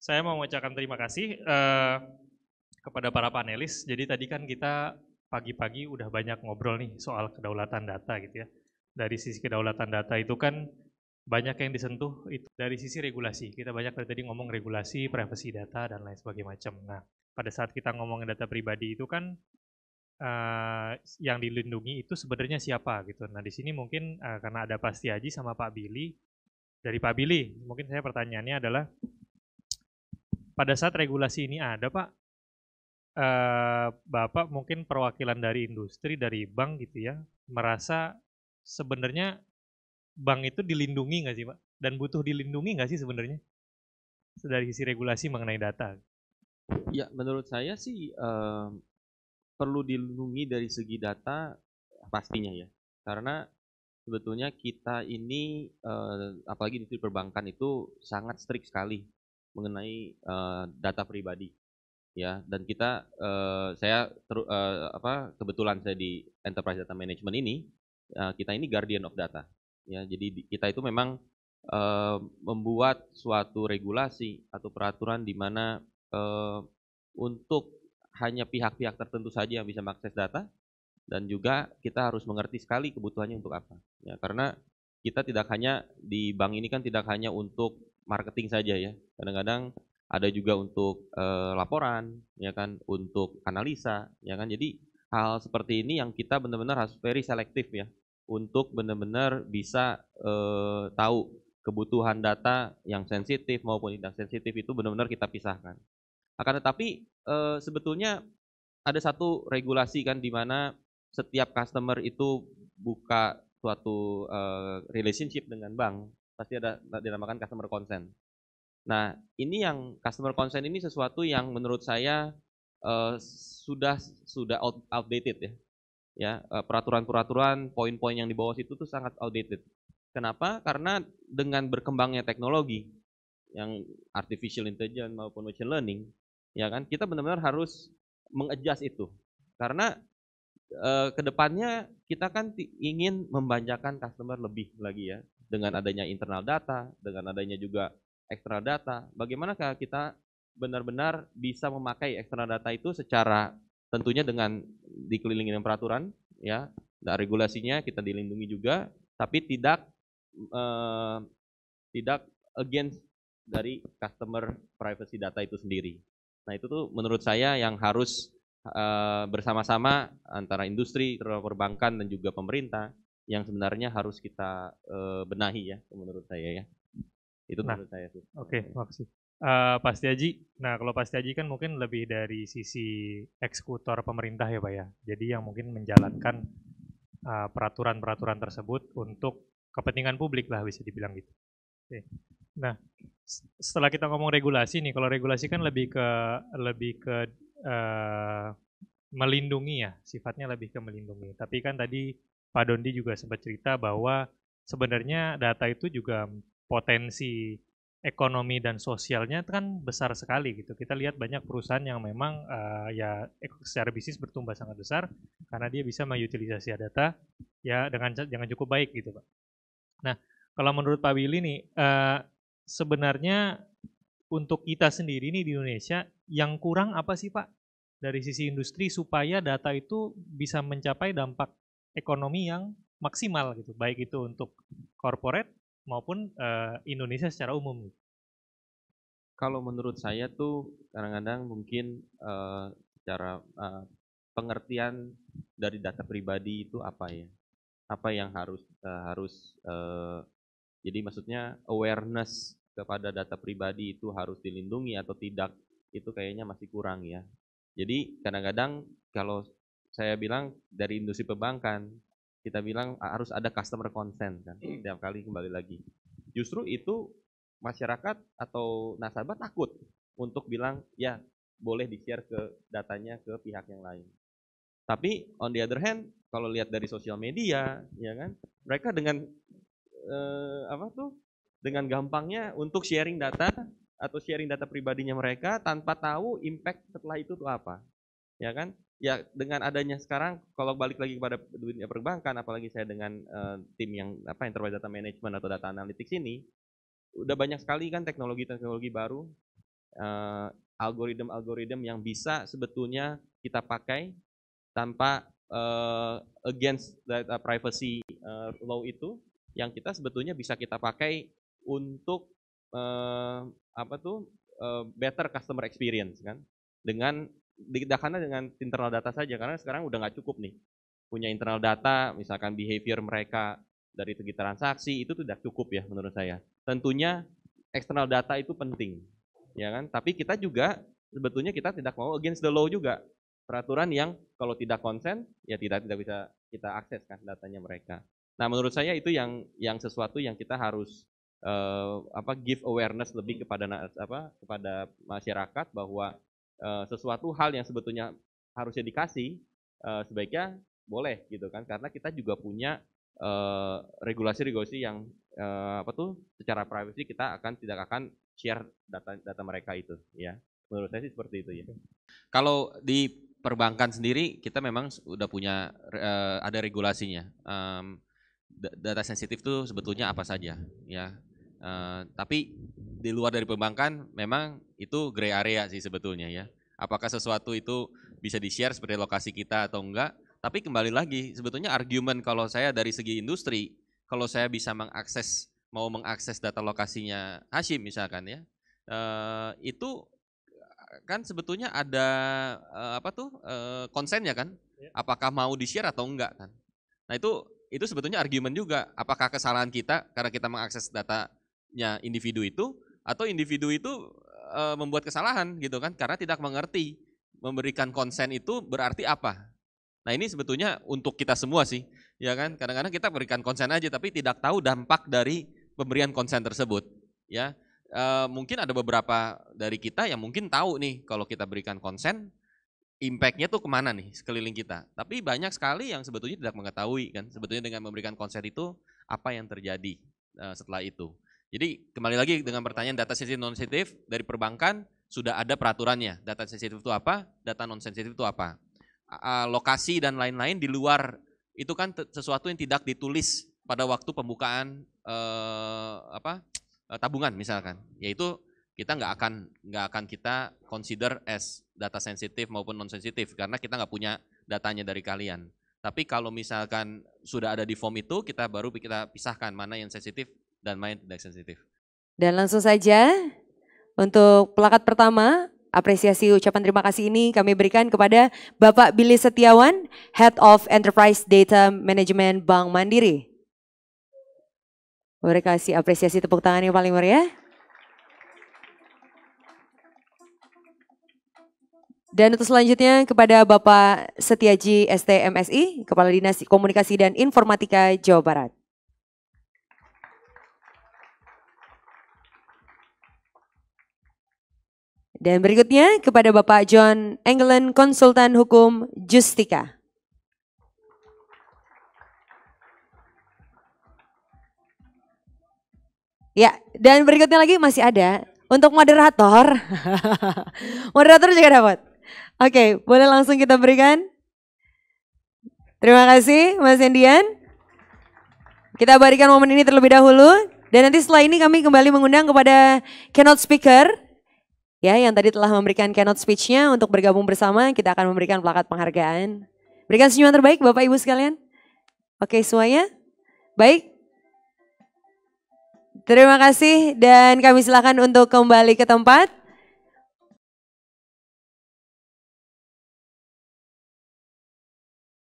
Saya mau mengucapkan terima kasih uh, kepada para panelis. Jadi tadi kan kita pagi-pagi udah banyak ngobrol nih soal kedaulatan data gitu ya. Dari sisi kedaulatan data itu kan banyak yang disentuh itu dari sisi regulasi. Kita banyak dari tadi ngomong regulasi, privasi data dan lain sebagainya macam. Nah, pada saat kita ngomongin data pribadi itu kan uh, yang dilindungi itu sebenarnya siapa gitu. Nah, di sini mungkin uh, karena ada Pasti Haji sama Pak Billy dari Pak Billy, mungkin saya pertanyaannya adalah pada saat regulasi ini ada Pak, eh, Bapak mungkin perwakilan dari industri, dari bank gitu ya, merasa sebenarnya bank itu dilindungi nggak sih Pak? Dan butuh dilindungi nggak sih sebenarnya dari sisi regulasi mengenai data? Ya, menurut saya sih eh, perlu dilindungi dari segi data pastinya ya, karena sebetulnya kita ini eh, apalagi di perbankan itu sangat strict sekali mengenai uh, data pribadi ya dan kita uh, saya teru, uh, apa kebetulan saya di enterprise data management ini uh, kita ini guardian of data ya jadi di, kita itu memang uh, membuat suatu regulasi atau peraturan di mana uh, untuk hanya pihak-pihak tertentu saja yang bisa mengakses data dan juga kita harus mengerti sekali kebutuhannya untuk apa ya karena kita tidak hanya di bank ini kan tidak hanya untuk marketing saja ya. Kadang-kadang ada juga untuk eh, laporan, ya kan, untuk analisa, ya kan. Jadi hal, -hal seperti ini yang kita benar-benar harus very selektif ya untuk benar-benar bisa eh, tahu kebutuhan data yang sensitif maupun tidak sensitif itu benar-benar kita pisahkan. Akan tetapi eh, sebetulnya ada satu regulasi kan di mana setiap customer itu buka suatu uh, relationship dengan bank pasti ada dinamakan customer consent. Nah, ini yang customer consent ini sesuatu yang menurut saya uh, sudah sudah out, outdated ya. Ya, eh, peraturan-peraturan, poin-poin yang di bawah situ tuh sangat outdated. Kenapa? Karena dengan berkembangnya teknologi yang artificial intelligence maupun machine learning, ya kan, kita benar-benar harus mengejas itu. Karena eh, kedepannya kita kan ingin membanjakan customer lebih lagi ya dengan adanya internal data, dengan adanya juga eksternal data, bagaimana kita benar-benar bisa memakai eksternal data itu secara tentunya dengan dikelilingi dengan peraturan ya dan regulasinya kita dilindungi juga tapi tidak eh, tidak against dari customer privacy data itu sendiri nah itu tuh menurut saya yang harus eh, bersama-sama antara industri perbankan dan juga pemerintah yang sebenarnya harus kita uh, benahi ya menurut saya ya itu nah, menurut saya sih oke okay, makasih uh, eh, pasti Aji nah kalau pasti Aji kan mungkin lebih dari sisi eksekutor pemerintah ya pak ya jadi yang mungkin menjalankan eh, peraturan-peraturan uh, tersebut untuk kepentingan publik lah bisa dibilang gitu okay. nah setelah kita ngomong regulasi nih kalau regulasi kan lebih ke lebih ke uh, melindungi ya sifatnya lebih ke melindungi tapi kan tadi Pak Dondi juga sempat cerita bahwa sebenarnya data itu juga potensi ekonomi dan sosialnya kan besar sekali gitu. Kita lihat banyak perusahaan yang memang uh, ya secara bisnis bertumbuh sangat besar karena dia bisa mengutilisasi data ya dengan dengan cukup baik gitu, Pak. Nah, kalau menurut Pak Willy nih uh, sebenarnya untuk kita sendiri nih di Indonesia yang kurang apa sih Pak dari sisi industri supaya data itu bisa mencapai dampak ekonomi yang maksimal gitu, baik itu untuk corporate maupun uh, Indonesia secara umum. Kalau menurut saya tuh kadang-kadang mungkin uh, eh, secara uh, eh, pengertian dari data pribadi itu apa ya? Apa yang harus uh, harus uh, jadi maksudnya awareness kepada data pribadi itu harus dilindungi atau tidak itu kayaknya masih kurang ya. Jadi kadang-kadang kalau saya bilang dari industri perbankan kita bilang harus ada customer consent kan hmm. setiap kali kembali lagi justru itu masyarakat atau nasabah takut untuk bilang ya boleh di share ke datanya ke pihak yang lain tapi on the other hand kalau lihat dari sosial media ya kan mereka dengan eh, apa tuh dengan gampangnya untuk sharing data atau sharing data pribadinya mereka tanpa tahu impact setelah itu tuh apa ya kan ya dengan adanya sekarang kalau balik lagi kepada dunia perbankan apalagi saya dengan uh, tim yang apa enterprise data management atau data analytics ini udah banyak sekali kan teknologi-teknologi baru uh, eh, algoritma-algoritma yang bisa sebetulnya kita pakai tanpa uh, against data privacy uh, law itu yang kita sebetulnya bisa kita pakai untuk uh, apa tuh uh, better customer experience kan dengan didakannya dengan internal data saja karena sekarang udah nggak cukup nih punya internal data misalkan behavior mereka dari segi transaksi itu tidak cukup ya menurut saya tentunya eksternal data itu penting ya kan tapi kita juga sebetulnya kita tidak mau against the law juga peraturan yang kalau tidak konsen ya tidak tidak bisa kita akses kan datanya mereka nah menurut saya itu yang yang sesuatu yang kita harus uh, apa give awareness lebih kepada apa kepada masyarakat bahwa Eh, sesuatu hal yang sebetulnya harusnya dikasih eh, sebaiknya boleh gitu kan karena kita juga punya eh, regulasi-regulasi yang apa tuh secara privasi kita akan tidak akan share data data mereka itu ya menurut saya sih seperti itu ya kalau di perbankan sendiri kita memang sudah punya ada regulasinya mmm, data sensitif itu sebetulnya apa saja ya Eh, tapi di luar dari perbankan memang itu grey area sih sebetulnya ya. Apakah sesuatu itu bisa di-share seperti lokasi kita atau enggak? Tapi kembali lagi, sebetulnya argumen kalau saya dari segi industri, kalau saya bisa mengakses, mau mengakses data lokasinya Hashim misalkan ya, uh, itu kan sebetulnya ada uh, apa tuh uh, konsennya kan? Ya. Apakah mau di-share atau enggak kan? Nah itu itu sebetulnya argumen juga. Apakah kesalahan kita karena kita mengakses data individu itu atau individu itu e, membuat kesalahan gitu kan karena tidak mengerti memberikan konsen itu berarti apa. Nah, ini sebetulnya untuk kita semua sih, ya kan? Kadang-kadang kita berikan konsen aja tapi tidak tahu dampak dari pemberian konsen tersebut, ya. E, mungkin ada beberapa dari kita yang mungkin tahu nih kalau kita berikan konsen impactnya tuh kemana nih sekeliling kita. Tapi banyak sekali yang sebetulnya tidak mengetahui kan. Sebetulnya dengan memberikan konsen itu apa yang terjadi setelah itu. Jadi kembali lagi dengan pertanyaan data sensitif non sensitif dari perbankan sudah ada peraturannya. Data sensitif itu apa? Data non sensitif itu apa? Lokasi dan lain-lain di luar itu kan sesuatu yang tidak ditulis pada waktu pembukaan eh, apa eh, tabungan misalkan. Yaitu kita nggak akan nggak akan kita consider as data sensitif maupun non sensitif karena kita nggak punya datanya dari kalian. Tapi kalau misalkan sudah ada di form itu, kita baru kita pisahkan mana yang sensitif, dan main tidak sensitif. Dan langsung saja untuk pelakat pertama, apresiasi ucapan terima kasih ini kami berikan kepada Bapak Billy Setiawan, Head of Enterprise Data Management Bank Mandiri. Boleh kasih apresiasi tepuk tangan yang paling meriah. Dan untuk selanjutnya kepada Bapak Setiaji STMSI, Kepala Dinas Komunikasi dan Informatika Jawa Barat. Dan berikutnya kepada Bapak John Engelen, konsultan hukum Justika. Ya, dan berikutnya lagi masih ada untuk moderator. moderator juga dapat. Oke, boleh langsung kita berikan. Terima kasih Mas Endian. Kita berikan momen ini terlebih dahulu. Dan nanti setelah ini kami kembali mengundang kepada keynote speaker ya yang tadi telah memberikan keynote speech-nya untuk bergabung bersama. Kita akan memberikan plakat penghargaan. Berikan senyuman terbaik Bapak Ibu sekalian. Oke semuanya. Baik. Terima kasih dan kami silakan untuk kembali ke tempat.